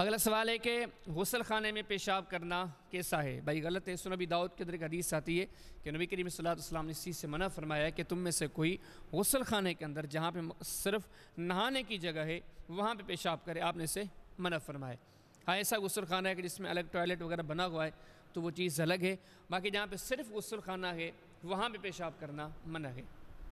अगला सवाल है कि गसल खाने में पेशाब करना कैसा है भाई गलत है सुनबी दाऊद के अंदर एक हदीस आती है कि नबी करीम सलाम ने इसी से मना फरमाया है कि तुम में से कोई गसल खाने के अंदर जहाँ पे सिर्फ नहाने की जगह है वहाँ पे पेशाब करे आपने इसे मना फरमाया हाँ ऐसा गसल खाना है कि जिसमें अलग टॉयलेट वगैरह बना हुआ है तो वो चीज़ अलग है बाकी जहाँ पर सिर्फ गसल खाना है वहाँ पर पेशाब करना मना है